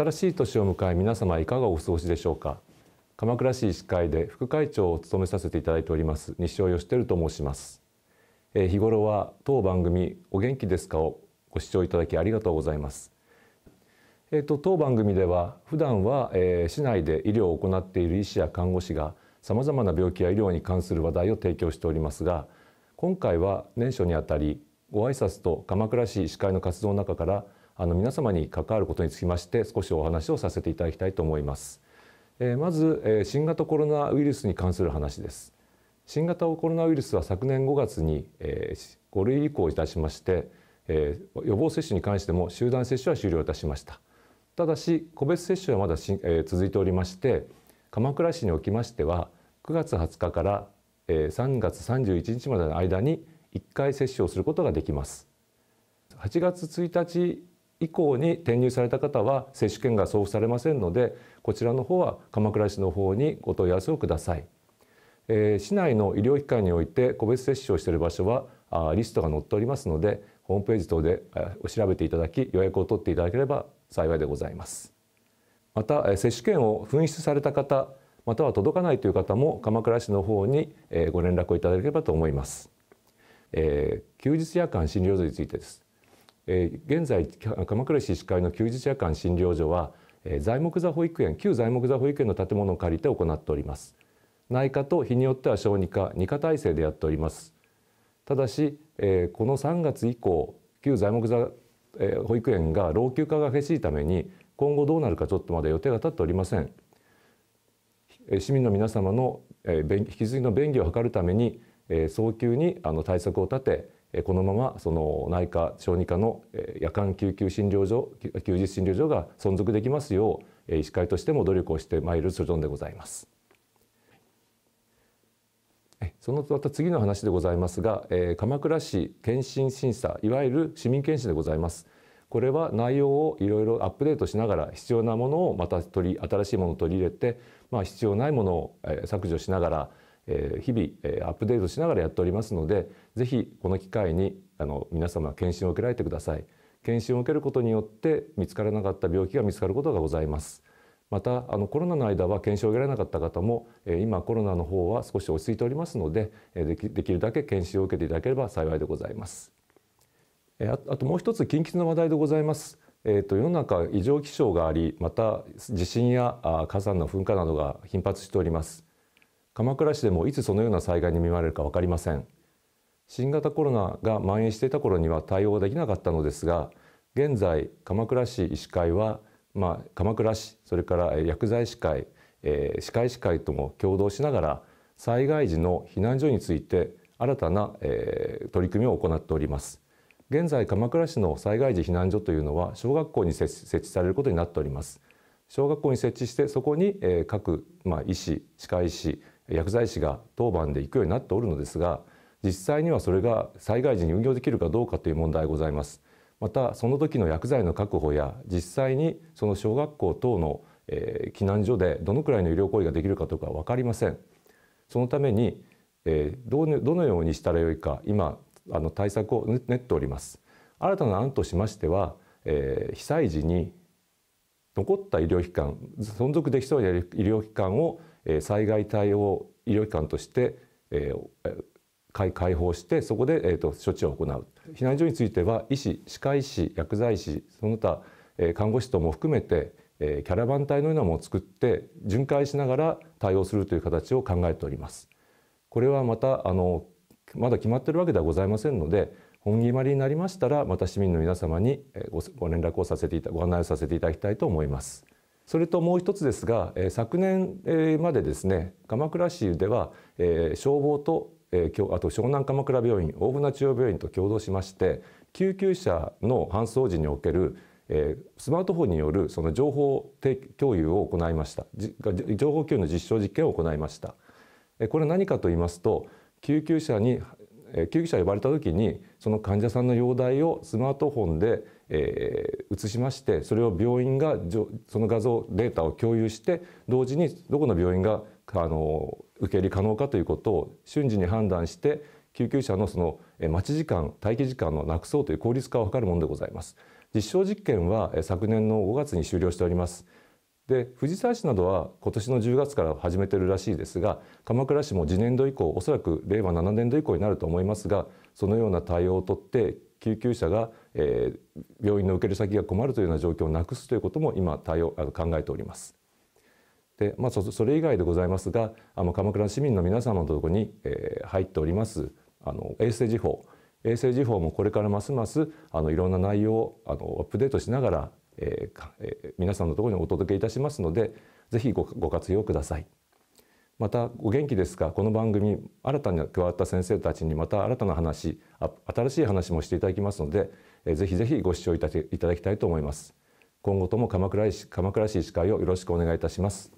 新しい年を迎え皆様いかがお過ごしでしょうか鎌倉市医師会で副会長を務めさせていただいております西尾義輝と申します、えー、日頃は当番組お元気ですかをご視聴いただきありがとうございますえーと、と当番組では普段は、えー、市内で医療を行っている医師や看護師がさまざまな病気や医療に関する話題を提供しておりますが今回は年初にあたりご挨拶と鎌倉市医師会の活動の中から「あの皆様に関わることにつきまして少しお話をさせていただきたいと思います。えまず、え新型コロナウイルスに関する話です。新型コロナウイルスは昨年5月に、え5類移行いたしまして、え予防接種に関しても集団接種は終了いたしました。ただし個別接種はまだし、え続いておりまして鎌倉市におきましては9月20日から、え3月31日までの間に1回接種をすることができます。8月1日以降に転入された方は接種券が送付されませんのでこちらの方は鎌倉市の方にご問い合わせをください、えー、市内の医療機関において個別接種をしている場所はあリストが載っておりますのでホームページ等でえお調べていただき予約を取っていただければ幸いでございますまたえ接種券を紛失された方または届かないという方も鎌倉市の方にえご連絡をいただければと思います、えー、休日夜間診療所についてですえ現在鎌倉市医師会の休日夜間診療所は、え材木座保育園旧材木座保育園の建物を借りて行っております内科と日によっては小児科二科体制でやっておりますただし、えこの3月以降旧材木座、保育園が老朽化が激しいために今後どうなるかちょっとまだ予定が立っておりません市民の皆様の、え引き継ぎの便宜を図るために、え早急にあの対策を立てこのままその内科小児科の夜間救急診療所休日診療所が存続できますよう医師会としても努力をしてまいる所存でございます。そのまた次の話でございますが、え鎌倉市検診審査いわゆる市民検診でございます。これは内容をいろいろアップデートしながら必要なものをまた取り新しいものを取り入れて、まあ、必要ないものを削除しながらえ日々アップデートしながらやっておりますので是非この機会にあの皆様検診を受けられてください検診を受けることによって見つからなかった病気が見つかることがございますまたあのコロナの間は検診を受けられなかった方も今コロナの方は少し落ち着いておりますのでできるだけ検診を受けていただければ幸いでございますあともう一つ緊急の話題でございますえー、と世の中異常気象がありまた地震や火山の噴火などが頻発しております鎌倉市でもいつそのような災害に見舞われるか分かりません新型コロナが蔓延していた頃には対応できなかったのですが現在鎌倉市医師会は、まあ、鎌倉市それから薬剤師会、えー、歯科医師会とも共同しながら災害時の避難所について新たな、えー、取り組みを行っております現在鎌倉市の災害時避難所というのは小学校に設置されることになっております小学校に設置してそこに、え各、まあ、医師歯科医師薬剤師が当番で行くようになっておるのですが実際にはそれが災害時に運用できるかどうかという問題がございます。またその時の薬剤の確保や実際にその小学校等の避難所でどのくらいの医療行為ができるかとかは分かりません。そのためにどのようにしたらよいか今あの対策を練っております。新たな案としましては被災時に残った医療機関存続できそうな医療機関を災害対応医療機関として開放してそこで処置を行う避難所については医師歯科医師薬剤師その他看護師等も含めてキャラバン隊のようなものを作って巡回しながら対応するという形を考えております。これはまたあのまだ決まってるわけではございませんので本決まりになりましたらまた市民の皆様にご連絡をさせていたご案内をさせていただきたいと思います。それともう一つですが、え昨年までですね鎌倉市では、え消防と、えー、あと湘南鎌倉病院大船中央病院と共同しまして救急車の搬送時におけるえスマートフォンによるその情報共有を行いました情報共有の実証実験を行いましたこれは何かと言いますと救急車に救急車呼ばれた時にその患者さんの容体をスマートフォンで、えー、写しましてそれを病院がその画像データを共有して同時にどこの病院があの受け入れ可能かということを瞬時に判断して救急車のその待ち時間待機時間のなくそうという効率化を図るものでございます。実証実験は昨年の5月に終了しております。で藤沢市などは今年の10月から始めてるらしいですが鎌倉市も次年度以降おそらく令和7年度以降になると思いますがそのような対応をとって救急車が、えー、病院の受ける先が困るというような状況をなくすということも今対応あの考えております。でまあ、それ以外でございますがあの鎌倉市民の皆様のところに、えー、入っておりますあの衛生時報衛生時報もこれからますますあのいろんな内容をあのアップデートしながらえー、皆さんのところにお届けいたしますのでぜひご活用くださいまたお元気ですかこの番組新たに加わった先生たちにまた新たな話あ新しい話もしていただきますので、えー、ぜひぜひご視聴いただきたいと思います今後とも鎌倉市鎌倉市医師会をよろしくお願いいたします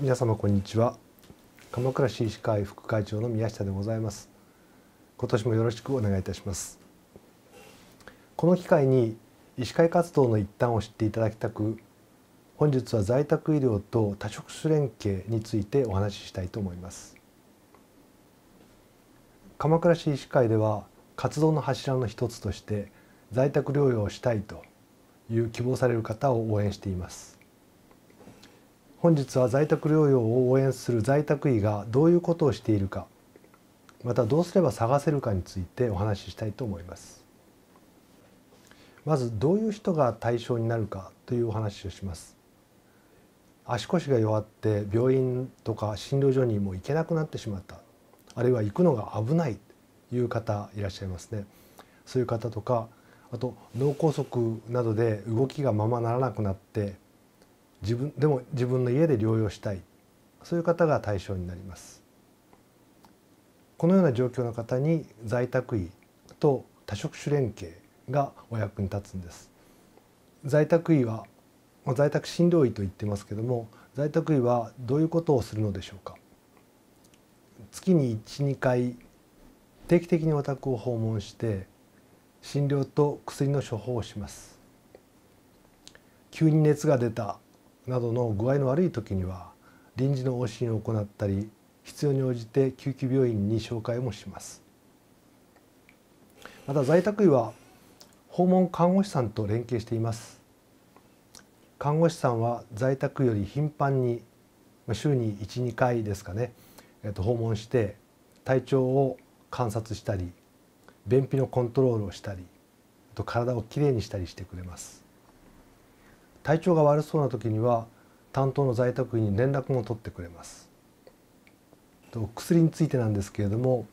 皆様こんにちは鎌倉市医師会副会長の宮下でございます今年もよろしくお願いいたしますこの機会に医師会活動の一端を知っていただきたく本日は在宅医療と多職種連携についてお話ししたいと思います鎌倉市医師会では活動の柱の一つとして在宅療養をしたいという希望される方を応援しています本日は在宅療養を応援する在宅医がどういうことをしているかまたどうすれば探せるかについてお話ししたいと思いますまずどういう人が対象になるかというお話をします足腰が弱って病院とか診療所にも行けなくなってしまったあるいは行くのが危ないという方いらっしゃいますねそういう方とかあと脳梗塞などで動きがままならなくなって自分でも自分の家で療養したいそういう方が対象になりますこのような状況の方に在宅医と多職種連携がお役に立つんです。在宅医は、まあ、在宅診療医と言ってますけども在宅医はどういうことをするのでしょうか月に12回定期的にお宅を訪問して診療と薬の処方をします急に熱が出たなどの具合の悪い時には臨時の往診を行ったり必要に応じて救急病院に紹介もしますまた在宅医は訪問看護師さんと連携しています看護師さんは在宅より頻繁に週に12回ですかね、えっと訪問して体調を観察したり便秘のコントロールをしたりと体をきれいにしたりしてくれます体調が悪そうな時には担当の在宅医に連絡も取ってくれます薬についてなんですけれども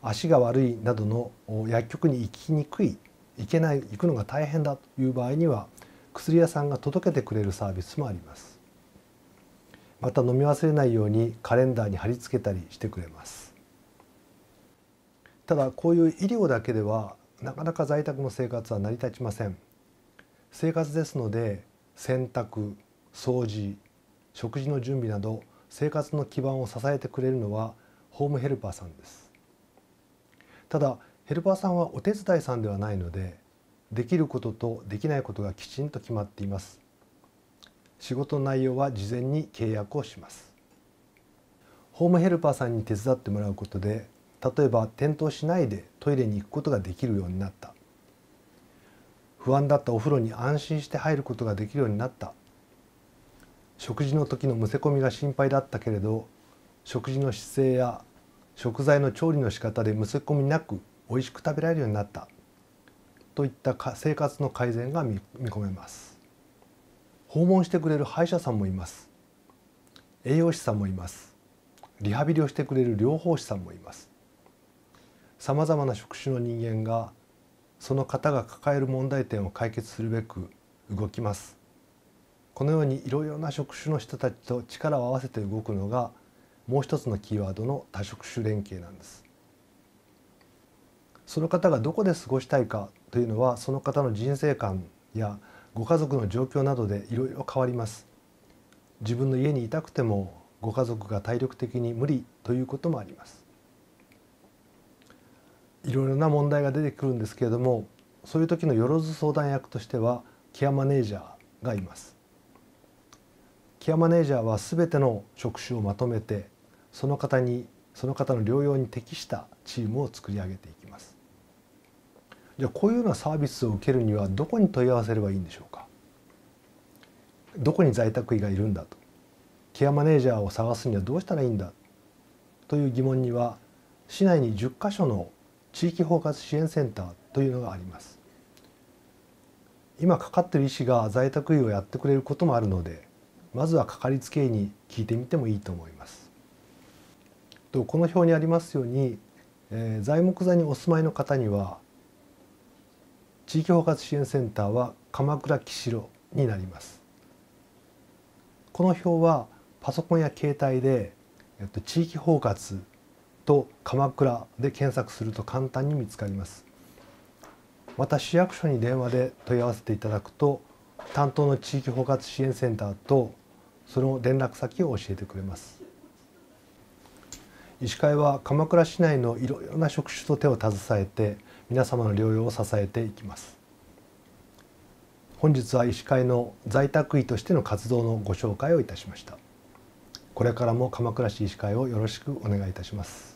足が悪いなどの薬局に行きにくい行けない行くのが大変だという場合には薬屋さんが届けてくれるサービスもありますまた飲み忘れないようにカレンダーに貼り付けたりしてくれますただこういう医療だけではなかなか在宅の生活は成り立ちません生活ですので洗濯掃除食事の準備など生活の基盤を支えてくれるのはホームヘルパーさんですただヘルパーさんはお手伝いさんではないのでできることとできないことがきちんと決まっています仕事の内容は事前に契約をしますホームヘルパーさんに手伝ってもらうことで例えば転倒しないでトイレに行くことができるようになった不安だったお風呂に安心して入ることができるようになった食事の時のむせ込みが心配だったけれど食事の姿勢や食材の調理の仕方でむせ込みなく美味しく食べられるようになったといったか生活の改善が見込めます訪問してくれる歯医者さんもいます栄養士さんもいますリハビリをしてくれる療法士さんもいます様々な職種の人間がその方が抱える問題点を解決するべく動きますこのようにいろいろな職種の人たちと力を合わせて動くのがもう一つのキーワードの多職種連携なんですその方がどこで過ごしたいかというのはその方の人生観やご家族の状況などでいろいろ変わります自分の家にいたくてもご家族が体力的に無理ということもありますいろいろな問題が出てくるんですけれどもそういう時のよろず相談役としてはケアマネージャーがいますケアマネージャーはすべての職種をまとめてその方にその方の療養に適したチームを作り上げていきますじゃあこういうようなサービスを受けるにはどこに問い合わせればいいんでしょうかどこに在宅医がいるんだとケアマネージャーを探すにはどうしたらいいんだという疑問には市内に10カ所の地域包括支援センターというのがあります今かかってる医師が在宅医をやってくれることもあるのでまずはかかりつけ医に聞いてみてもいいと思いますとこの表にありますように、えー、材木座にお住まいの方には地域包括支援センターは鎌倉岸路になりますこの表はパソコンや携帯で地域包括と鎌倉で検索すると簡単に見つかりますまた市役所に電話で問い合わせていただくと担当の地域包括支援センターとその連絡先を教えてくれます医師会は鎌倉市内のいろいろな職種と手を携えて皆様の療養を支えていきます本日は医師会の在宅医としての活動のご紹介をいたしましたこれからも鎌倉市医師会をよろしくお願いいたします